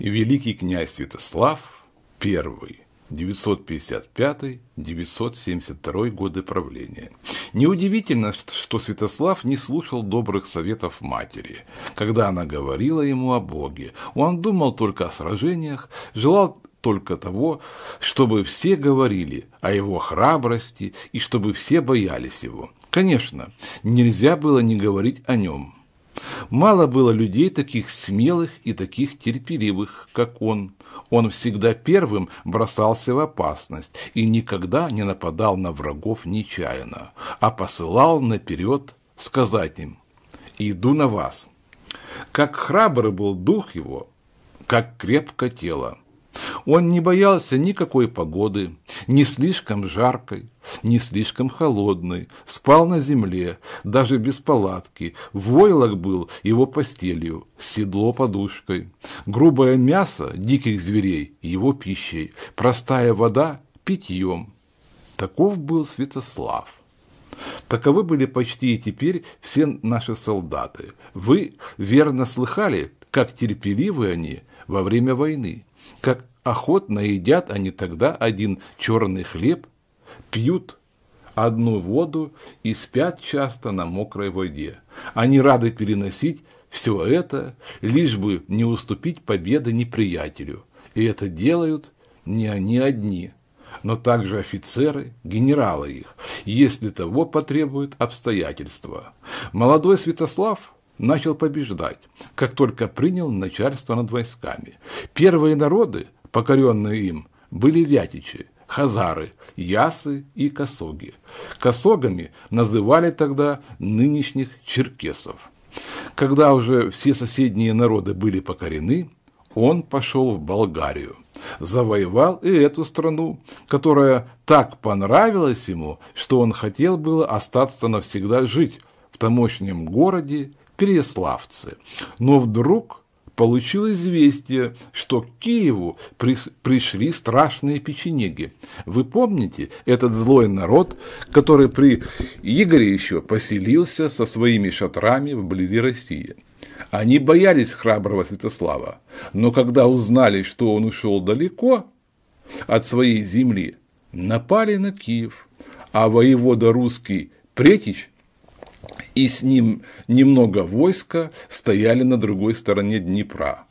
и великий князь Святослав I 955-972 годы правления. Неудивительно, что Святослав не слушал добрых советов матери, когда она говорила ему о Боге. Он думал только о сражениях, желал только того, чтобы все говорили о его храбрости и чтобы все боялись его. Конечно, нельзя было не говорить о нем – Мало было людей таких смелых и таких терпеливых, как он. Он всегда первым бросался в опасность и никогда не нападал на врагов нечаянно, а посылал наперед сказать им «Иду на вас». Как храбр был дух его, как крепко тело. Он не боялся никакой погоды, не слишком жаркой, не слишком холодной, спал на земле, даже без палатки, войлок был его постелью, седло подушкой, грубое мясо диких зверей его пищей, простая вода питьем. Таков был Святослав. Таковы были почти и теперь все наши солдаты. Вы верно слыхали, как терпеливы они во время войны, как Охотно едят они тогда один черный хлеб, пьют одну воду и спят часто на мокрой воде. Они рады переносить все это, лишь бы не уступить победы неприятелю. И это делают не они одни, но также офицеры, генералы их, если того потребуют обстоятельства. Молодой Святослав начал побеждать, как только принял начальство над войсками. Первые народы – покоренные им, были вятичи, хазары, ясы и косоги. Косогами называли тогда нынешних черкесов. Когда уже все соседние народы были покорены, он пошел в Болгарию, завоевал и эту страну, которая так понравилась ему, что он хотел было остаться навсегда жить в тамошнем городе Переславцы. Но вдруг получил известие, что к Киеву пришли страшные печенеги. Вы помните этот злой народ, который при Игоре еще поселился со своими шатрами вблизи России? Они боялись храброго Святослава, но когда узнали, что он ушел далеко от своей земли, напали на Киев, а воевода русский Претич и с ним немного войска стояли на другой стороне Днепра.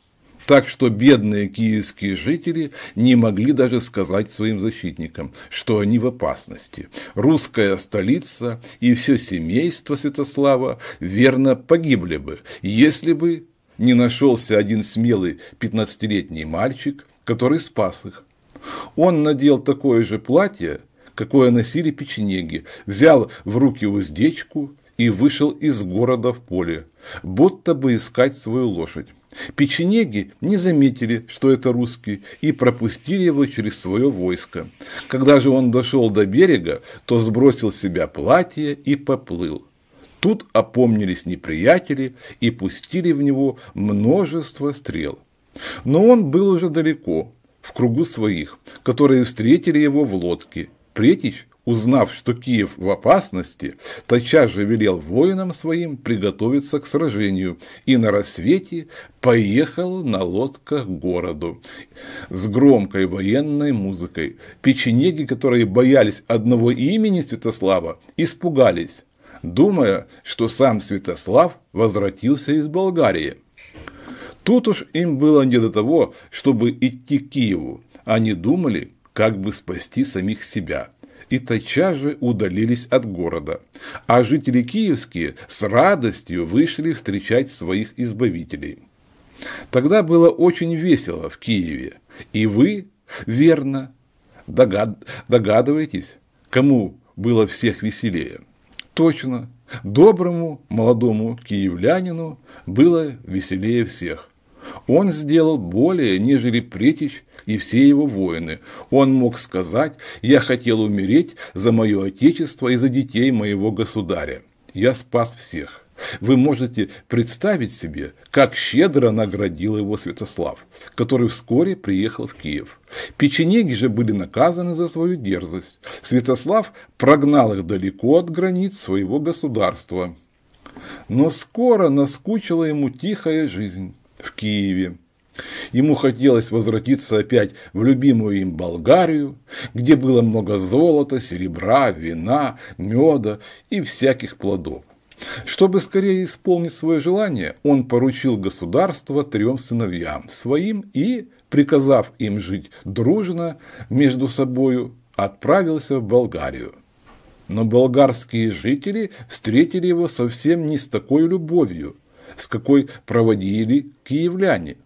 Так что бедные киевские жители не могли даже сказать своим защитникам, что они в опасности. Русская столица и все семейство Святослава верно погибли бы, если бы не нашелся один смелый 15-летний мальчик, который спас их. Он надел такое же платье, какое носили печенеги, взял в руки уздечку и вышел из города в поле, будто бы искать свою лошадь. Печенеги не заметили, что это русский, и пропустили его через свое войско. Когда же он дошел до берега, то сбросил с себя платье и поплыл. Тут опомнились неприятели и пустили в него множество стрел. Но он был уже далеко, в кругу своих, которые встретили его в лодке. Претич Узнав, что Киев в опасности, тотчас же велел воинам своим приготовиться к сражению и на рассвете поехал на лодках к городу с громкой военной музыкой. Печенеги, которые боялись одного имени Святослава, испугались, думая, что сам Святослав возвратился из Болгарии. Тут уж им было не до того, чтобы идти к Киеву. Они думали, как бы спасти самих себя – и тотчас же удалились от города, а жители киевские с радостью вышли встречать своих избавителей. Тогда было очень весело в Киеве, и вы, верно, догад... догадываетесь, кому было всех веселее. Точно, доброму молодому киевлянину было веселее всех. Он сделал более, нежели Претич и все его воины. Он мог сказать «Я хотел умереть за мое отечество и за детей моего государя. Я спас всех». Вы можете представить себе, как щедро наградил его Святослав, который вскоре приехал в Киев. Печенеги же были наказаны за свою дерзость. Святослав прогнал их далеко от границ своего государства. Но скоро наскучила ему тихая жизнь в Киеве. Ему хотелось возвратиться опять в любимую им Болгарию, где было много золота, серебра, вина, меда и всяких плодов. Чтобы скорее исполнить свое желание, он поручил государство трем сыновьям своим и, приказав им жить дружно между собою, отправился в Болгарию. Но болгарские жители встретили его совсем не с такой любовью, с какой проводили киевляне.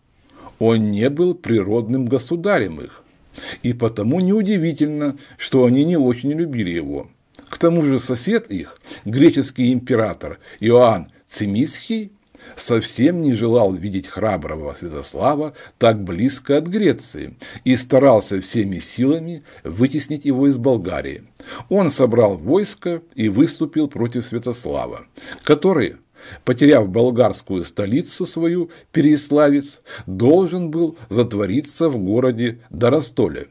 Он не был природным государем их. И потому неудивительно, что они не очень любили его. К тому же сосед их, греческий император Иоанн Цимисхий, совсем не желал видеть храброго Святослава так близко от Греции и старался всеми силами вытеснить его из Болгарии. Он собрал войско и выступил против Святослава, который потеряв болгарскую столицу свою, Переславец, должен был затвориться в городе Доростоле.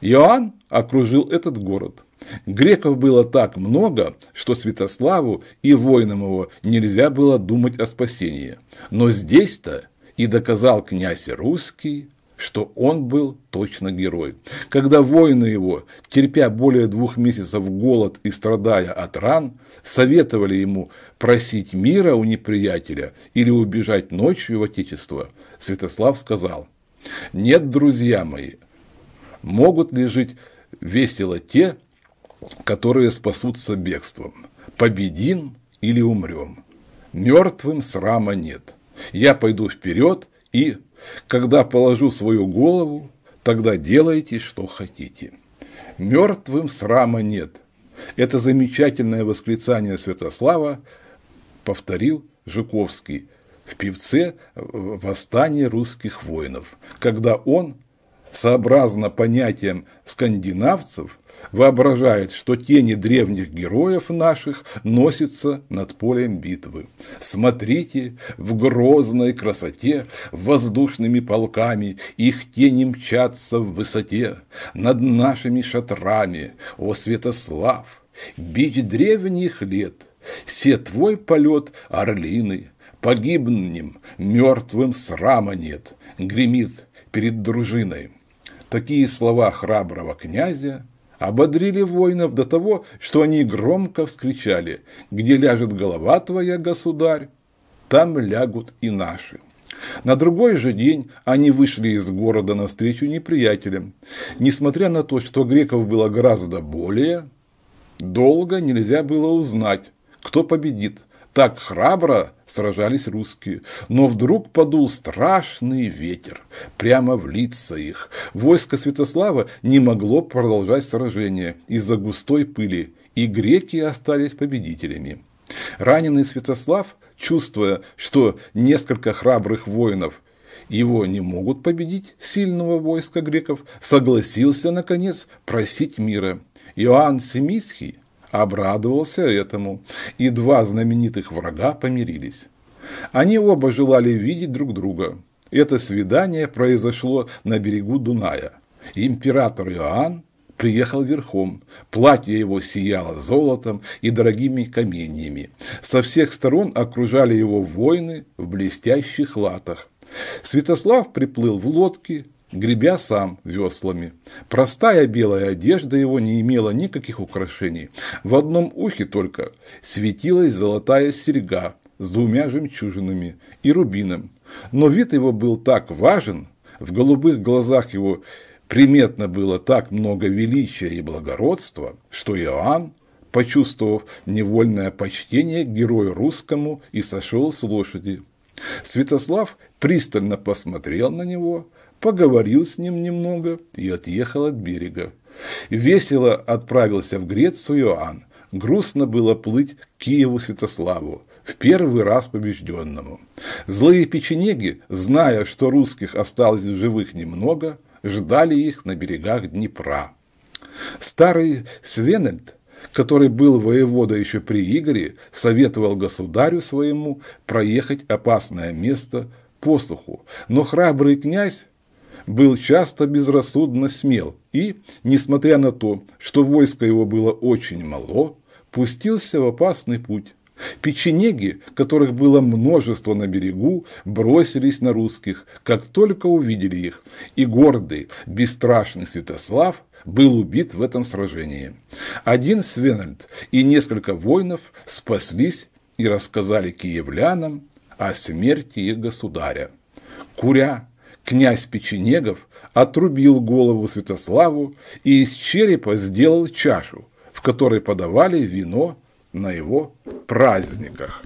Иоанн окружил этот город. Греков было так много, что Святославу и воинам его нельзя было думать о спасении. Но здесь-то и доказал князь русский, что он был точно герой. Когда воины его, терпя более двух месяцев голод и страдая от ран, советовали ему просить мира у неприятеля или убежать ночью в Отечество, Святослав сказал, «Нет, друзья мои, могут ли жить весело те, которые спасутся бегством? Победим или умрем? Мертвым срама нет. Я пойду вперед и когда положу свою голову, тогда делайте, что хотите. Мертвым срама нет. Это замечательное восклицание Святослава повторил Жуковский в певце э, «Восстание русских воинов», когда он, сообразно понятиям скандинавцев, воображает, что тени древних героев наших носятся над полем битвы. Смотрите, в грозной красоте воздушными полками их тени мчатся в высоте над нашими шатрами, о Святослав, бич древних лет, все твой полет орлиный, погибнем, мертвым срама нет, гремит перед дружиной. Такие слова храброго князя ободрили воинов до того, что они громко вскричали «Где ляжет голова твоя, государь, там лягут и наши». На другой же день они вышли из города навстречу неприятелям. Несмотря на то, что греков было гораздо более, долго нельзя было узнать, кто победит – так храбро сражались русские. Но вдруг подул страшный ветер прямо в лица их. Войско Святослава не могло продолжать сражение из-за густой пыли, и греки остались победителями. Раненый Святослав, чувствуя, что несколько храбрых воинов его не могут победить, сильного войска греков, согласился, наконец, просить мира. Иоанн Семисхий обрадовался этому, и два знаменитых врага помирились. Они оба желали видеть друг друга. Это свидание произошло на берегу Дуная. Император Иоанн приехал верхом. Платье его сияло золотом и дорогими каменьями. Со всех сторон окружали его воины в блестящих латах. Святослав приплыл в лодке, гребя сам веслами. Простая белая одежда его не имела никаких украшений. В одном ухе только светилась золотая серьга с двумя жемчужинами и рубином. Но вид его был так важен, в голубых глазах его приметно было так много величия и благородства, что Иоанн, почувствовав невольное почтение к герою русскому, и сошел с лошади. Святослав пристально посмотрел на него, поговорил с ним немного и отъехал от берега. Весело отправился в Грецию Иоанн. Грустно было плыть к Киеву Святославу, в первый раз побежденному. Злые печенеги, зная, что русских осталось живых немного, ждали их на берегах Днепра. Старый Свенельд, который был воевода еще при Игоре, советовал государю своему проехать опасное место посуху, но храбрый князь был часто безрассудно смел и, несмотря на то, что войско его было очень мало, пустился в опасный путь. Печенеги, которых было множество на берегу, бросились на русских, как только увидели их, и гордый, бесстрашный Святослав был убит в этом сражении. Один Свенальд и несколько воинов спаслись и рассказали киевлянам о смерти их государя. Куря князь Печенегов отрубил голову Святославу и из черепа сделал чашу, в которой подавали вино на его праздниках.